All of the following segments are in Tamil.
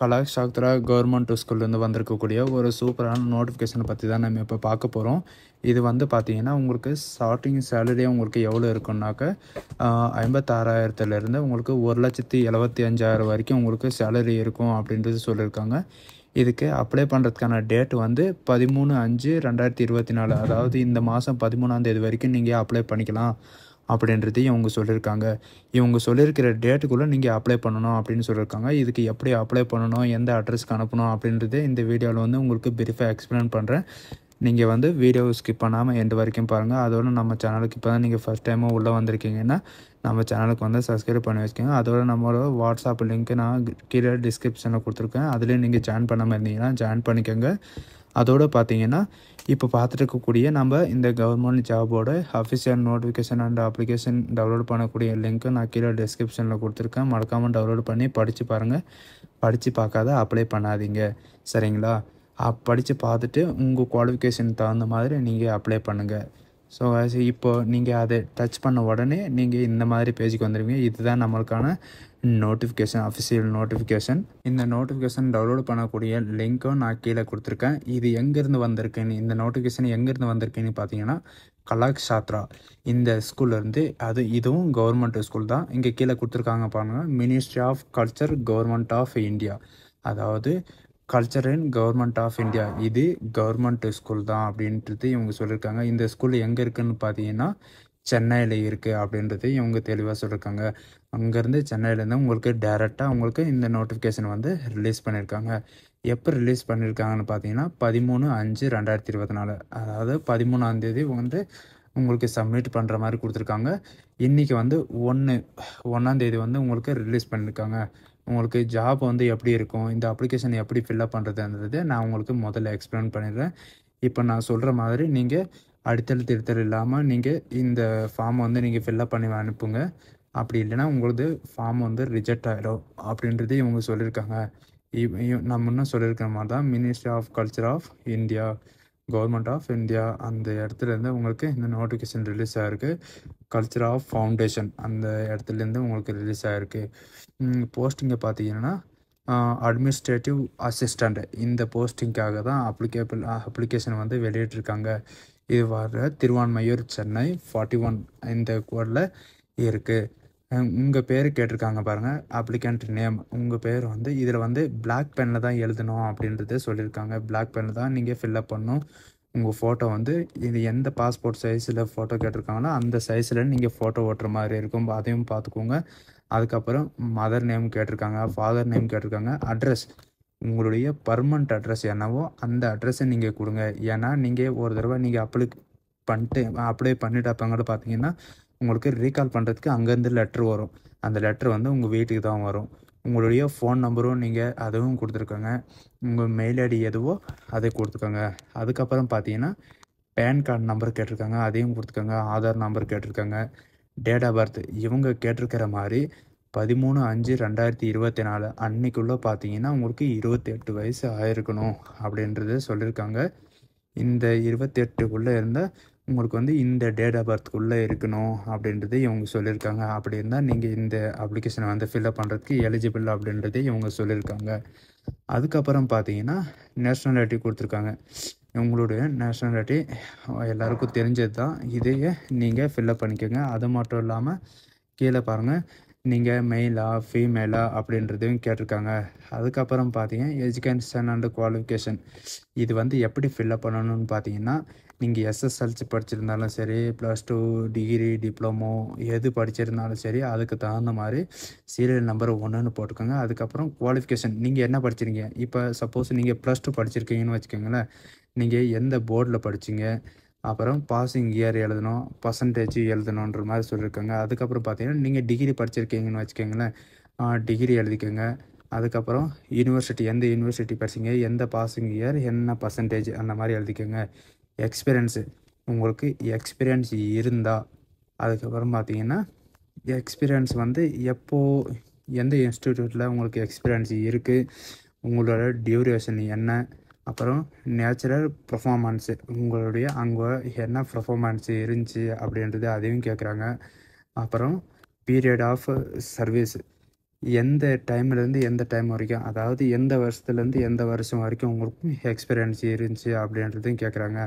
கலா சாக்ரா கவர்மெண்ட் ஸ்கூல்லேருந்து வந்திருக்கக்கூடிய ஒரு சூப்பரான நோட்டிஃபிகேஷனை பற்றி தான் நம்ம இப்போ பார்க்க போகிறோம் இது வந்து பார்த்திங்கன்னா உங்களுக்கு ஸ்டார்டிங் சேலரியே உங்களுக்கு எவ்வளோ இருக்குனாக்க ஐம்பத்தாறாயிரத்துலேருந்து உங்களுக்கு ஒரு லட்சத்தி எழுபத்தி அஞ்சாயிரம் வரைக்கும் உங்களுக்கு சேலரி இருக்கும் அப்படின்றது சொல்லியிருக்காங்க இதுக்கு அப்ளை பண்ணுறதுக்கான டேட் வந்து பதிமூணு அஞ்சு ரெண்டாயிரத்தி இருபத்தி நாலு அதாவது இந்த மாதம் பதிமூணாந்தேதி வரைக்கும் நீங்கள் அப்ளை பண்ணிக்கலாம் அப்படின்றதையும் இவங்க சொல்லியிருக்காங்க இவங்க சொல்லியிருக்கிற டேட்டுக்குள்ளே நீங்கள் அப்ளை பண்ணணும் அப்படின்னு சொல்லியிருக்காங்க இதுக்கு எப்படி அப்ளை பண்ணணும் எந்த அட்ரஸ்க்கு அனுப்பணும் அப்படின்றதே இந்த வீடியோவில் வந்து உங்களுக்கு பிரீஃபாக எக்ஸ்பிளைன் பண்ணுறேன் நீங்கள் வந்து வீடியோ ஸ்கிப் பண்ணாமல் எண்டு வரைக்கும் பாருங்கள் அதோடு நம்ம சேனலுக்கு இப்போ தான் நீங்கள் ஃபஸ்ட் டைமும் உள்ளே வந்திருக்கீங்கன்னா நம்ம சேனலுக்கு வந்து சப்ஸ்கிரைப் பண்ணி வச்சுக்கோங்க அதோட நம்மளோட வாட்ஸ்அப் லிங்க்கு நான் கீழே டிஸ்கிரிப்ஷனில் கொடுத்துருக்கேன் அதுலேயும் நீங்கள் ஜாயின் பண்ணாமல் இருந்தீங்கன்னா ஜாயின் பண்ணிக்கோங்க அதோடு பார்த்தீங்கன்னா இப்போ பார்த்துருக்கக்கூடிய நம்ம இந்த கவர்மெண்ட் ஜாபோட official notification and application download பண்ணக்கூடிய லிங்க்கு நான் கீழே டிஸ்கிரிப்ஷனில் கொடுத்துருக்கேன் மறக்காமல் டவுன்லோட் பண்ணி படித்து பாருங்கள் படித்து பார்க்காத அப்ளை பண்ணாதீங்க சரிங்களா படித்து பார்த்துட்டு உங்கள் குவாலிஃபிகேஷன் தகுந்த மாதிரி நீங்கள் அப்ளை பண்ணுங்கள் ஸோ இப்போது நீங்கள் அதை டச் பண்ண உடனே நீங்கள் இந்த மாதிரி பேஜுக்கு வந்துடுவீங்க இதுதான் நம்மளுக்கான நோட்டிஃபிகேஷன் அஃபிஷியல் நோட்டிஃபிகேஷன் இந்த நோட்டிஃபிகேஷன் டவுன்லோட் பண்ணக்கூடிய லிங்க்கும் நான் கீழே கொடுத்துருக்கேன் இது எங்கேருந்து வந்திருக்குன்னு இந்த நோட்டிஃபிகேஷன் எங்கேருந்து வந்திருக்குன்னு பார்த்தீங்கன்னா கலாக் சாத்ரா இந்த ஸ்கூல்லேருந்து அது இதுவும் கவர்மெண்ட் ஸ்கூல் தான் இங்கே கீழே கொடுத்துருக்காங்க பாருங்கள் ministry of culture government of India அதாவது culture in government of India இது கவர்மெண்ட் ஸ்கூல் தான் அப்படின்றது இவங்க சொல்லியிருக்காங்க இந்த ஸ்கூல் எங்கே இருக்குதுன்னு பார்த்தீங்கன்னா சென்னையில் இருக்குது அப்படின்றது இவங்க தெளிவாக சொல்லியிருக்காங்க அங்கேருந்து சென்னையிலேருந்து உங்களுக்கு டேரெக்டாக உங்களுக்கு இந்த நோட்டிஃபிகேஷன் வந்து ரிலீஸ் பண்ணியிருக்காங்க எப்போ ரிலீஸ் பண்ணியிருக்காங்கன்னு பார்த்தீங்கன்னா பதிமூணு அஞ்சு ரெண்டாயிரத்தி இருபத்தி நாலு அதாவது பதிமூணாந்தேதி வந்து உங்களுக்கு சப்மிட் பண்ணுற மாதிரி கொடுத்துருக்காங்க இன்றைக்கி வந்து ஒன்று ஒன்றாந்தேதி வந்து உங்களுக்கு ரிலீஸ் பண்ணியிருக்காங்க உங்களுக்கு ஜாப் வந்து எப்படி இருக்கும் இந்த அப்ளிகேஷன் எப்படி ஃபில்அப் பண்ணுறதுன்றது நான் உங்களுக்கு முதல்ல எக்ஸ்பிளைன் பண்ணிடுறேன் இப்போ நான் சொல்கிற மாதிரி நீங்கள் அடித்தல் திருத்தல் இல்லாமல் நீங்கள் இந்த ஃபார்ம் வந்து நீங்கள் ஃபில்லப் பண்ணி அனுப்புங்க அப்படி இல்லைன்னா உங்களது ஃபார்ம் வந்து ரிஜெக்ட் ஆகிடும் அப்படின்றது இவங்க சொல்லியிருக்காங்க நான் இன்னும் சொல்லியிருக்கிற மாதிரி தான் ministry of culture of India government of India அந்த இடத்துலேருந்து உங்களுக்கு இந்த நோட்டிஃபிகேஷன் ரிலீஸ் ஆகிருக்கு கல்ச்சர் ஆஃப் ஃபவுண்டேஷன் அந்த இடத்துலேருந்து உங்களுக்கு ரிலீஸ் ஆகிருக்கு போஸ்டிங்கை பார்த்தீங்கன்னா அட்மினிஸ்ட்ரேட்டிவ் அசிஸ்டண்ட் இந்த போஸ்டிங்க்காக தான் அப்ளிகேபிள் அப்ளிகேஷன் வந்து வெளியிட்டிருக்காங்க இது வர திருவான்மையூர் சென்னை ஃபார்ட்டி ஒன் இந்த கோடில் இருக்குது உங்கள் பேர் கேட்டிருக்காங்க பாருங்கள் அப்ளிகண்ட் நேம் உங்கள் பேர் வந்து இதில் வந்து பிளாக் பெனில் தான் எழுதணும் அப்படின்றத சொல்லியிருக்காங்க பிளாக் பெனில் தான் நீங்கள் ஃபில்லப் பண்ணணும் உங்கள் ஃபோட்டோ வந்து இது எந்த பாஸ்போர்ட் சைஸில் ஃபோட்டோ கேட்டிருக்காங்களோ அந்த சைஸில் நீங்கள் ஃபோட்டோ ஓட்டுற மாதிரி இருக்கும் அதையும் பார்த்துக்கோங்க அதுக்கப்புறம் மதர் நேம் கேட்டிருக்காங்க ஃபாதர் நேம் கேட்டிருக்காங்க அட்ரஸ் உங்களுடைய பர்மனண்ட் அட்ரஸ் என்னவோ அந்த அட்ரஸை நீங்கள் கொடுங்க ஏன்னா நீங்கள் ஒரு தடவை நீங்கள் அப்ளை பண்ணிட்டு அப்ளை பண்ணிட்டு பார்த்தீங்கன்னா உங்களுக்கு ரீகால் பண்ணுறதுக்கு அங்கேருந்து லெட்ரு வரும் அந்த லெட்ரு வந்து உங்கள் வீட்டுக்கு தான் வரும் உங்களுடைய ஃபோன் நம்பரும் நீங்கள் அதுவும் கொடுத்துருக்கோங்க உங்கள் மெயில் ஐடி எதுவோ அதை கொடுத்துக்கோங்க அதுக்கப்புறம் பார்த்தீங்கன்னா பேன் கார்டு நம்பர் கேட்டிருக்காங்க அதையும் கொடுத்துக்கோங்க ஆதார் நம்பர் கேட்டிருக்காங்க டேட் ஆஃப் பர்த் இவங்க கேட்டிருக்கிற மாதிரி பதிமூணு அஞ்சு ரெண்டாயிரத்தி இருபத்தி நாலு அன்னைக்குள்ளே பார்த்தீங்கன்னா உங்களுக்கு இருபத்தெட்டு வயசு ஆயிருக்கணும் அப்படின்றத சொல்லியிருக்காங்க இந்த இருபத்தெட்டுக்குள்ளே இருந்தால் உங்களுக்கு வந்து இந்த டேட் ஆஃப் பர்த்க்குள்ளே இருக்கணும் அப்படின்றதே இவங்க சொல்லியிருக்காங்க அப்படி இருந்தால் நீங்கள் இந்த அப்ளிகேஷனை வந்து ஃபில்அப் பண்ணுறதுக்கு எலிஜிபிள் அப்படின்றதே இவங்க சொல்லியிருக்காங்க அதுக்கப்புறம் பார்த்தீங்கன்னா நேஷ்னாலிட்டி கொடுத்துருக்காங்க உங்களுடைய நேஷ்னாலிட்டி எல்லாருக்கும் தெரிஞ்சது தான் இதையே நீங்கள் ஃபில்அப் பண்ணிக்கோங்க அது மட்டும் இல்லாமல் கீழே பாருங்கள் நீங்கள் மெயிலா ஃபீமேலா அப்படின்றதையும் கேட்டிருக்காங்க அதுக்கப்புறம் பார்த்தீங்கன்னா எஜுகேஷன் அண்டு குவாலிஃபிகேஷன் இது வந்து எப்படி ஃபில்அப் பண்ணணும்னு பார்த்தீங்கன்னா நீங்கள் எஸ்எஸ்எல்சி படிச்சிருந்தாலும் சரி ப்ளஸ் டூ டிகிரி டிப்ளமோ எது படிச்சிருந்தாலும் சரி அதுக்கு தகுந்த மாதிரி சீரியல் நம்பர் ஒன்றுன்னு போட்டுக்கோங்க அதுக்கப்புறம் குவாலிஃபிகேஷன் நீங்கள் என்ன படிச்சிருங்க இப்போ சப்போஸ் நீங்கள் ப்ளஸ் டூ படிச்சிருக்கீங்கன்னு வச்சுக்கோங்களேன் நீங்கள் எந்த போர்டில் படிச்சிங்க அப்புறம் பாசிங் இயர் எழுதணும் பர்சன்டேஜ் எழுதணுன்ற மாதிரி சொல்லியிருக்காங்க அதுக்கப்புறம் பார்த்தீங்கன்னா நீங்கள் டிகிரி படிச்சிருக்கீங்கன்னு வச்சுக்கோங்களேன் டிகிரி எழுதிக்கோங்க அதுக்கப்புறம் யூனிவர்சிட்டி எந்த யூனிவர்சிட்டி படிச்சிங்க எந்த பாசிங் இயர் என்ன பர்சன்டேஜ் அந்த மாதிரி எழுதிக்கோங்க எக்ஸ்பீரியன்ஸு உங்களுக்கு எக்ஸ்பீரியன்ஸ் இருந்தால் அதுக்கப்புறம் பார்த்தீங்கன்னா எக்ஸ்பீரியன்ஸ் வந்து எப்போது எந்த இன்ஸ்டிடியூட்டில் உங்களுக்கு எக்ஸ்பீரியன்ஸ் இருக்குது உங்களோட டியூரேஷன் என்ன அப்புறம் நேச்சுரல் பர்ஃபார்மன்ஸு உங்களுடைய அங்கே என்ன பர்ஃபார்மன்ஸ் இருந்துச்சு அப்படின்றது அதையும் கேட்குறாங்க அப்புறம் பீரியட் ஆஃப் சர்வீஸு எந்த டைம்லேருந்து எந்த டைம் வரைக்கும் அதாவது எந்த வருஷத்துலேருந்து எந்த வருஷம் வரைக்கும் உங்களுக்கு எக்ஸ்பீரியன்ஸ் இருந்துச்சு அப்படின்றதையும் கேட்குறாங்க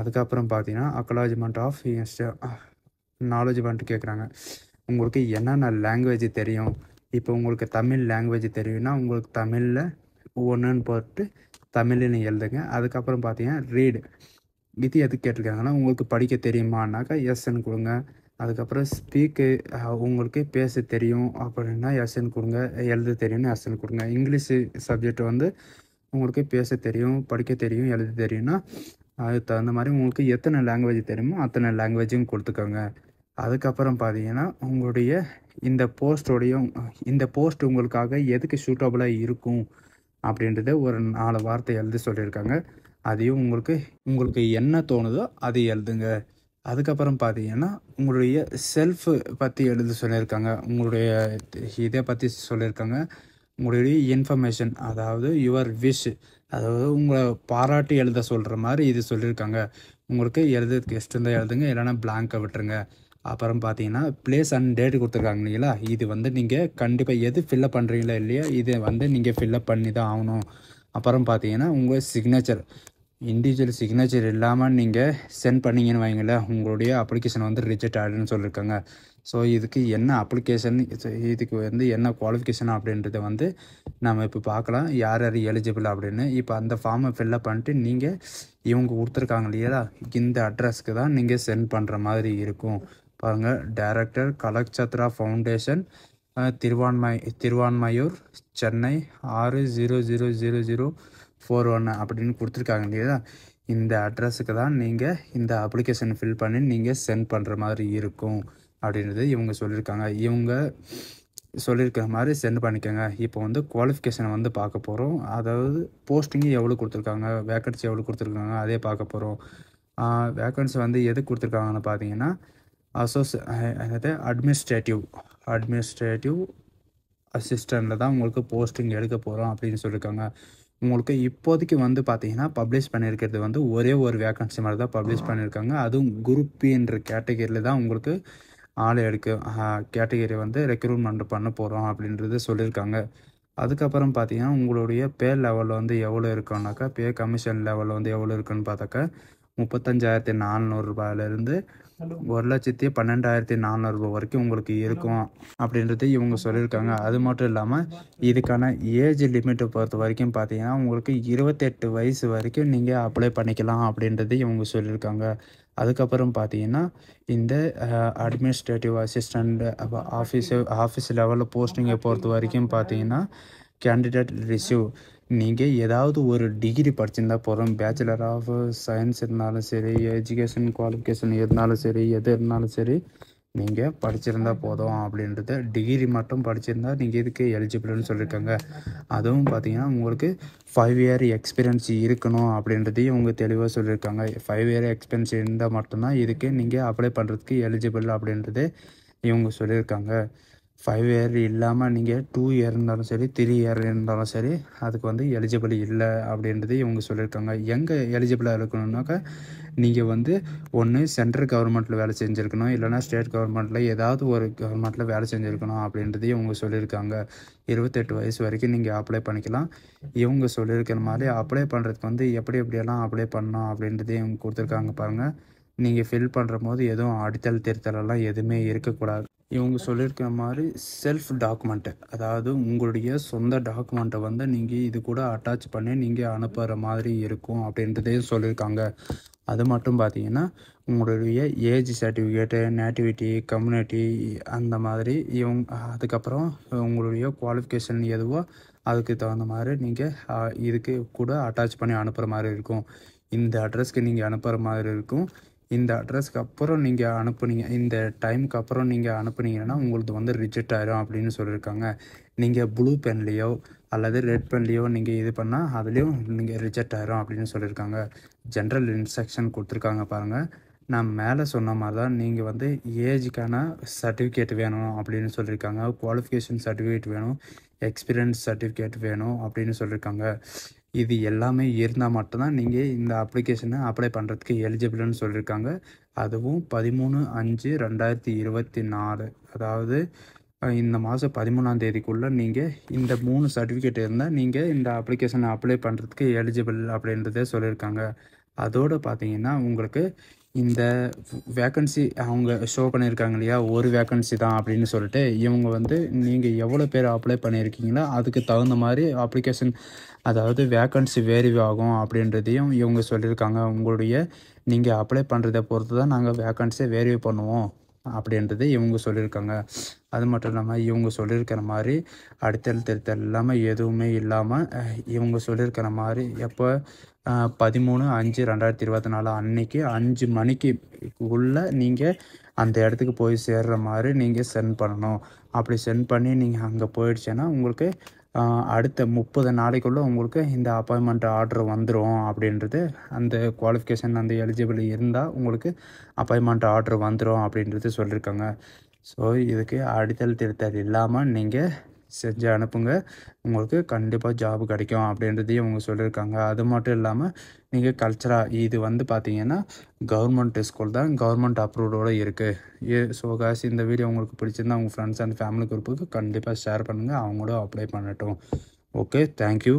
அதுக்கப்புறம் பார்த்தீங்கன்னா அக்கலாஜ்மெண்ட் ஆஃப் இன்ஸ்டா நாலேஜ்மெண்ட் கேட்குறாங்க உங்களுக்கு என்னென்ன லாங்குவேஜ் தெரியும் இப்போ உங்களுக்கு தமிழ் லாங்குவேஜ் தெரியும்னா உங்களுக்கு தமிழில் ஒன்றுன்னு போட்டு தமிழ்னு எழுதுங்க அதுக்கப்புறம் பார்த்தீங்கன்னா ரீடு இது எது கேட்டிருக்காங்கன்னா உங்களுக்கு படிக்க தெரியுமானாக்கா எஸ்ன்னு கொடுங்க அதுக்கப்புறம் ஸ்பீக்கு உங்களுக்கு பேச தெரியும் அப்படின்னா எஸ்என் கொடுங்க எழுத தெரியும்னு எஸ்என் கொடுங்க இங்கிலீஷு சப்ஜெக்ட் வந்து உங்களுக்கு பேச தெரியும் படிக்க தெரியும் எழுத தெரியும்னா அதுக்கு தகுந்த மாதிரி உங்களுக்கு எத்தனை லாங்குவேஜ் தெரியுமோ அத்தனை லாங்குவேஜும் கொடுத்துக்கோங்க அதுக்கப்புறம் பார்த்தீங்கன்னா உங்களுடைய இந்த போஸ்டோடைய இந்த போஸ்ட் உங்களுக்காக எதுக்கு சூட்டபுளாக இருக்கும் அப்படின்றத ஒரு நாலு வார்த்தை எழுதி சொல்லியிருக்காங்க அதையும் உங்களுக்கு உங்களுக்கு என்ன தோணுதோ அதை எழுதுங்க அதுக்கப்புறம் பார்த்தீங்கன்னா உங்களுடைய செல்ஃப் பற்றி எழுத சொல்லியிருக்காங்க உங்களுடைய இதை பற்றி சொல்லியிருக்காங்க உங்களுடைய இன்ஃபர்மேஷன் அதாவது யுவர் விஷ் அதாவது உங்களை பாராட்டி எழுத சொல்கிற மாதிரி இது சொல்லியிருக்காங்க உங்களுக்கு எழுதுறதுக்கு இஷ்டம் இருந்தால் எழுதுங்க இல்லைன்னா பிளாங்கை விட்டுருங்க அப்புறம் பார்த்தீங்கன்னா பிளேஸ் அண்ட் டேட் கொடுத்துருக்காங்க இல்லைங்களா இது வந்து நீங்கள் கண்டிப்பாக எது ஃபில்லப் பண்ணுறீங்களா இல்லையா இதை வந்து நீங்கள் ஃபில்லப் பண்ணி தான் ஆகணும் அப்புறம் பார்த்தீங்கன்னா உங்கள் சிக்னேச்சர் இண்டிவிஜுவல் சிக்னேச்சர் இல்லாமல் நீங்கள் சென்ட் பண்ணிங்கன்னு வைங்களேன் உங்களுடைய அப்ளிகேஷன் வந்து ரிஜெக்ட் ஆகிடுன்னு சொல்லியிருக்காங்க ஸோ இதுக்கு என்ன அப்ளிகேஷன் இதுக்கு வந்து என்ன குவாலிஃபிகேஷன் அப்படின்றத வந்து நம்ம இப்போ பார்க்கலாம் யார் யார் எலிஜிபிள் அப்படின்னு இப்போ அந்த ஃபார்மை ஃபில்லப் பண்ணிட்டு நீங்கள் இவங்க கொடுத்துருக்காங்க இல்லையா இந்த அட்ரஸ்க்கு தான் நீங்கள் சென்ட் பண்ணுற மாதிரி இருக்கும் பாருங்கள் டைரக்டர் கலக்சத்ரா ஃபவுண்டேஷன் திருவான்மை திருவான்மையூர் சென்னை ஆறு zero zero zero zero four one அப்படின்னு கொடுத்துருக்காங்க இல்லையா இந்த அட்ரஸுக்கு தான் நீங்கள் இந்த அப்ளிகேஷன் ஃபில் பண்ணி நீங்கள் சென்ட் பண்ணுற மாதிரி இருக்கும் அப்படின்றது இவங்க சொல்லியிருக்காங்க இவங்க சொல்லியிருக்கிற மாதிரி சென்ட் பண்ணிக்கோங்க இப்போ வந்து குவாலிஃபிகேஷனை வந்து பார்க்க போகிறோம் அதாவது போஸ்டிங்கு எவ்வளோ கொடுத்துருக்காங்க வேக்கன்சி எவ்வளோ கொடுத்துருக்காங்க அதே பார்க்க போகிறோம் வேக்கன்சி வந்து எது கொடுத்துருக்காங்கன்னு பார்த்தீங்கன்னா அசோஸ் என்னது அட்மினிஸ்ட்ரேட்டிவ் அட்மினிஸ்ட்ரேட்டிவ் அசிஸ்டண்ட்டில் தான் உங்களுக்கு போஸ்டிங் எடுக்க போகிறோம் அப்படின்னு சொல்லியிருக்காங்க உங்களுக்கு இப்போதைக்கு வந்து பார்த்தீங்கன்னா பப்ளிஷ் பண்ணியிருக்கிறது வந்து ஒரே ஒரு வேக்கன்சி மாதிரி தான் பப்ளிஷ் பண்ணியிருக்காங்க அதுவும் குரூப் பின்ற கேட்டகரியில் தான் உங்களுக்கு ஆள் எடுக்க கேட்டகரி வந்து ரெக்ரூட்மெண்ட் பண்ண போகிறோம் அப்படின்றது சொல்லியிருக்காங்க அதுக்கப்புறம் பார்த்தீங்கன்னா உங்களுடைய பே லெவலில் வந்து எவ்வளோ இருக்குன்னாக்கா பே கமிஷன் லெவலில் வந்து எவ்வளோ இருக்குன்னு பார்த்தாக்கா முப்பத்தஞ்சாயிரத்தி நானூறுரூபாயிலேருந்து ஒரு லட்சத்தி பன்னெண்டாயிரத்தி நானூறு ரூபாய் வரைக்கும் உங்களுக்கு இருக்கும் அப்படின்றது இவங்க சொல்லியிருக்காங்க அது மட்டும் இல்லாமல் இதுக்கான ஏஜ் லிமிட்டை பொறுத்த வரைக்கும் பார்த்தீங்கன்னா உங்களுக்கு இருபத்தெட்டு வயசு வரைக்கும் நீங்கள் அப்ளை பண்ணிக்கலாம் அப்படின்றது இவங்க சொல்லியிருக்காங்க அதுக்கப்புறம் பார்த்தீங்கன்னா இந்த அட்மினிஸ்ட்ரேட்டிவ் அசிஸ்டண்ட் ஆஃபீஸு ஆஃபீஸ் லெவலில் போஸ்டிங்கை பொறுத்த வரைக்கும் பார்த்தீங்கன்னா கேண்டிடேட் ரிசீவ் நீங்கள் ஏதாவது ஒரு டிகிரி படிச்சிருந்தா போகிறோம் பேச்சுலர் ஆஃப் சயின்ஸ் இருந்தாலும் சரி எஜுகேஷன் குவாலிஃபிகேஷன் இருந்தாலும் சரி எது இருந்தாலும் சரி நீங்கள் படிச்சிருந்தா போதும் அப்படின்றது டிகிரி மட்டும் படிச்சிருந்தா நீங்கள் இதுக்கு எலிஜிபிள்னு சொல்லியிருக்காங்க அதுவும் பார்த்தீங்கன்னா உங்களுக்கு ஃபைவ் இயர் எக்ஸ்பீரியன்ஸ் இருக்கணும் அப்படின்றதையும் அவங்க தெளிவாக சொல்லியிருக்காங்க ஃபைவ் இயர் எக்ஸ்பீரியன்ஸ் இருந்தால் மட்டும்தான் இதுக்கு நீங்கள் அப்ளை பண்ணுறதுக்கு எலிஜிபிள் அப்படின்றது இவங்க சொல்லியிருக்காங்க ஃபைவ் இயர் இல்லாமல் நீங்கள் டூ இயர் இருந்தாலும் சரி த்ரீ இயர் இருந்தாலும் சரி அதுக்கு வந்து எலிஜிபிள் இல்லை அப்படின்றது இவங்க சொல்லியிருக்காங்க எங்கே எலிஜிபிளாக இருக்கணுன்னாக்கா நீங்கள் வந்து ஒன்று சென்ட்ரல் கவர்மெண்ட்டில் வேலை செஞ்சுருக்கணும் இல்லைனா ஸ்டேட் கவர்மெண்ட்டில் ஏதாவது ஒரு கவர்மெண்ட்டில் வேலை செஞ்சுருக்கணும் அப்படின்றது இவங்க சொல்லியிருக்காங்க இருபத்தெட்டு வயசு வரைக்கும் நீங்கள் அப்ளை பண்ணிக்கலாம் இவங்க சொல்லியிருக்கிற மாதிரி அப்ளை பண்ணுறதுக்கு வந்து எப்படி எப்படியெல்லாம் அப்ளை பண்ணணும் அப்படின்றது இவங்க கொடுத்துருக்காங்க பாருங்கள் நீங்கள் ஃபில் பண்ணுற போது எதுவும் அடித்தல் திருத்தலெல்லாம் எதுவுமே இருக்கக்கூடாது இவங்க சொல்லியிருக்க மாதிரி செல்ஃப் டாக்குமெண்ட்டு அதாவது உங்களுடைய சொந்த டாக்குமெண்ட்டை வந்து நீங்கள் இது கூட அட்டாச் பண்ணி நீங்கள் அனுப்புகிற மாதிரி இருக்கும் அப்படின்றதையும் சொல்லியிருக்காங்க அது மட்டும் பார்த்தீங்கன்னா உங்களுடைய ஏஜ் சர்டிஃபிகேட்டு நேட்டிவிட்டி கம்யூனிட்டி அந்த மாதிரி இவங்க அதுக்கப்புறம் உங்களுடைய குவாலிஃபிகேஷன் எதுவோ அதுக்கு தகுந்த மாதிரி நீங்கள் இதுக்கு கூட அட்டாச் பண்ணி அனுப்புகிற மாதிரி இருக்கும் இந்த அட்ரஸ்க்கு நீங்கள் அனுப்புகிற மாதிரி இருக்கும் இந்த அட்ரஸ்க்கு அப்புறம் நீங்கள் அனுப்புனீங்க இந்த டைமுக்கு அப்புறம் நீங்கள் அனுப்புனீங்கன்னா உங்களுக்கு வந்து ரிஜெக்ட் ஆயிரும் அப்படின்னு சொல்லியிருக்காங்க நீங்கள் ப்ளூ பென்லேயோ அல்லது ரெட் பென்லேயோ நீங்கள் இது பண்ணால் அதுலேயும் நீங்கள் ரிஜெக்ட் ஆயிரும் அப்படின்னு சொல்லியிருக்காங்க ஜென்ரல் இன்ஸ்ட்ரக்ஷன் கொடுத்துருக்காங்க பாருங்கள் நான் மேலே சொன்ன மாதிரி தான் நீங்கள் வந்து ஏஜுக்கான சர்டிஃபிகேட் வேணும் அப்படின்னு சொல்லியிருக்காங்க குவாலிஃபிகேஷன் சர்டிஃபிகேட் வேணும் எக்ஸ்பீரியன்ஸ் சர்டிஃபிகேட் வேணும் அப்படின்னு சொல்லியிருக்காங்க இது எல்லாமே இருந்தால் மட்டும்தான் நீங்கள் இந்த அப்ளிகேஷனை அப்ளை பண்ணுறதுக்கு எலிஜிபிள்னு சொல்லியிருக்காங்க அதுவும் பதிமூணு அஞ்சு ரெண்டாயிரத்தி இருபத்தி நாலு அதாவது இந்த மாதம் பதிமூணாம் தேதிக்குள்ளே நீங்கள் இந்த மூணு சர்டிஃபிகேட் இருந்தால் நீங்கள் இந்த அப்ளிகேஷனை அப்ளை பண்ணுறதுக்கு எலிஜிபிள் அப்படின்றதே சொல்லியிருக்காங்க அதோடு பார்த்தீங்கன்னா உங்களுக்கு இந்த வேக்கன்சி அவங்க ஷோ பண்ணியிருக்காங்க இல்லையா ஒரு வேக்கன்சி தான் அப்படின்னு சொல்லிட்டு இவங்க வந்து நீங்கள் எவ்வளோ பேர் அப்ளை பண்ணியிருக்கீங்களோ அதுக்கு தகுந்த மாதிரி அப்ளிகேஷன் அதாவது வேக்கன்சி வேரிவ் ஆகும் அப்படின்றதையும் இவங்க சொல்லியிருக்காங்க உங்களுடைய நீங்கள் அப்ளை பண்ணுறதை பொறுத்து தான் நாங்கள் வேக்கன்சியை வேரிவ் பண்ணுவோம் அப்படின்றது இவங்க சொல்லியிருக்காங்க அது மட்டும் இல்லாமல் இவங்க சொல்லியிருக்கிற மாதிரி அடுத்தடுத்தடுத்த இல்லாமல் எதுவுமே இல்லாமல் இவங்க சொல்லியிருக்கிற மாதிரி எப்போ பதிமூணு அஞ்சு ரெண்டாயிரத்தி இருபத்தி நாலு அன்னைக்கு அஞ்சு மணிக்கு உள்ளே நீங்கள் அந்த இடத்துக்கு போய் சேர்கிற மாதிரி நீங்கள் சென்ட் பண்ணணும் அப்படி சென்ட் பண்ணி நீங்கள் அங்கே போயிடுச்சேன்னா உங்களுக்கு அடுத்த முப்பது நாளைக்குள்ளே உங்களுக்கு இந்த அப்பாயின்மெண்ட் ஆர்டர் வந்துடும் அப்படின்றது அந்த குவாலிஃபிகேஷன் அந்த எலிஜிபிள் இருந்தால் உங்களுக்கு அப்பாயின்மெண்ட் ஆர்டர் வந்துடும் அப்படின்றது சொல்லியிருக்காங்க ஸோ இதுக்கு அடித்தல் திருத்தல் இல்லாமல் நீங்கள் செஞ்சு அனுப்புங்க உங்களுக்கு கண்டிப்பாக ஜாப் கிடைக்கும் அப்படின்றதையும் அவங்க சொல்லியிருக்காங்க அது மட்டும் இல்லாமல் நீங்கள் கல்ச்சராக இது வந்து பார்த்தீங்கன்னா கவர்மெண்ட் ஸ்கூல் தான் கவர்மெண்ட் அப்ரூவ்டோடு இருக்குது ஸோ காசு இந்த வீடியோ உங்களுக்கு பிடிச்சிருந்தா உங்கள் ஃப்ரெண்ட்ஸ் அண்ட் ஃபேமிலி குரூப்புக்கு கண்டிப்பாக ஷேர் பண்ணுங்கள் அவங்களும் அப்ளை பண்ணட்டும் ஓகே தேங்க்யூ